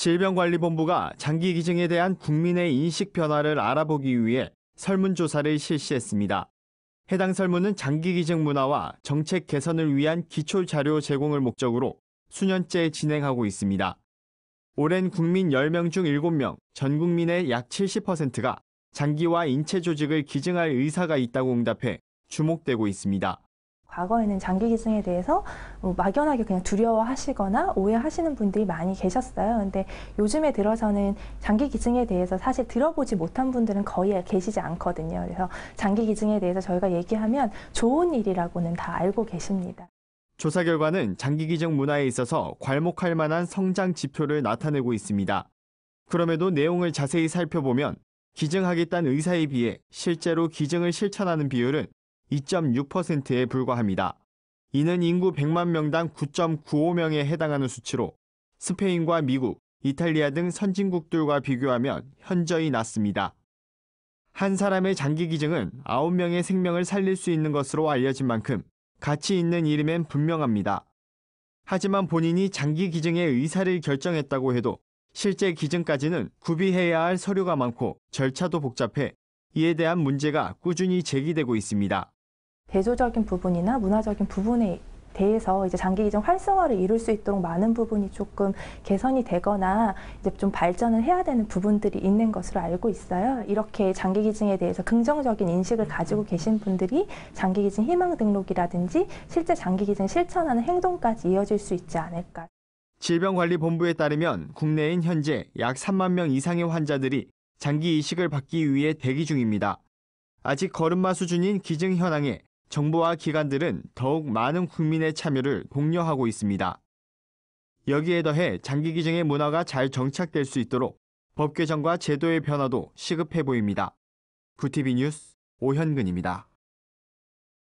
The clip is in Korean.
질병관리본부가 장기 기증에 대한 국민의 인식 변화를 알아보기 위해 설문조사를 실시했습니다. 해당 설문은 장기 기증 문화와 정책 개선을 위한 기초 자료 제공을 목적으로 수년째 진행하고 있습니다. 오랜 국민 10명 중 7명, 전 국민의 약 70%가 장기와 인체 조직을 기증할 의사가 있다고 응답해 주목되고 있습니다. 과거에는 장기기증에 대해서 뭐 막연하게 그냥 두려워하시거나 오해하시는 분들이 많이 계셨어요. 근데 요즘에 들어서는 장기기증에 대해서 사실 들어보지 못한 분들은 거의 계시지 않거든요. 그래서 장기기증에 대해서 저희가 얘기하면 좋은 일이라고는 다 알고 계십니다. 조사 결과는 장기기증 문화에 있어서 괄목할 만한 성장 지표를 나타내고 있습니다. 그럼에도 내용을 자세히 살펴보면 기증하겠다는 의사에 비해 실제로 기증을 실천하는 비율은 2.6%에 불과합니다. 이는 인구 100만 명당 9.95명에 해당하는 수치로 스페인과 미국, 이탈리아 등 선진국들과 비교하면 현저히 낮습니다. 한 사람의 장기 기증은 9명의 생명을 살릴 수 있는 것으로 알려진 만큼 가치 있는 일임엔 분명합니다. 하지만 본인이 장기 기증의 의사를 결정했다고 해도 실제 기증까지는 구비해야 할 서류가 많고 절차도 복잡해 이에 대한 문제가 꾸준히 제기되고 있습니다. 대조적인 부분이나 문화적인 부분에 대해서 이제 장기 기증 활성화를 이룰 수 있도록 많은 부분이 조금 개선이 되거나 이제 좀 발전을 해야 되는 부분들이 있는 것으로 알고 있어요. 이렇게 장기 기증에 대해서 긍정적인 인식을 가지고 계신 분들이 장기 기증 희망 등록이라든지 실제 장기 기증 실천하는 행동까지 이어질 수 있지 않을까. 질병관리본부에 따르면 국내인 현재 약 3만 명 이상의 환자들이 장기 이식을 받기 위해 대기 중입니다. 아직 걸음마 수준인 기증 현황에 정부와 기관들은 더욱 많은 국민의 참여를 독려하고 있습니다. 여기에 더해 장기 기증의 문화가 잘 정착될 수 있도록 법 개정과 제도의 변화도 시급해 보입니다. 구티비 뉴스 오현근입니다.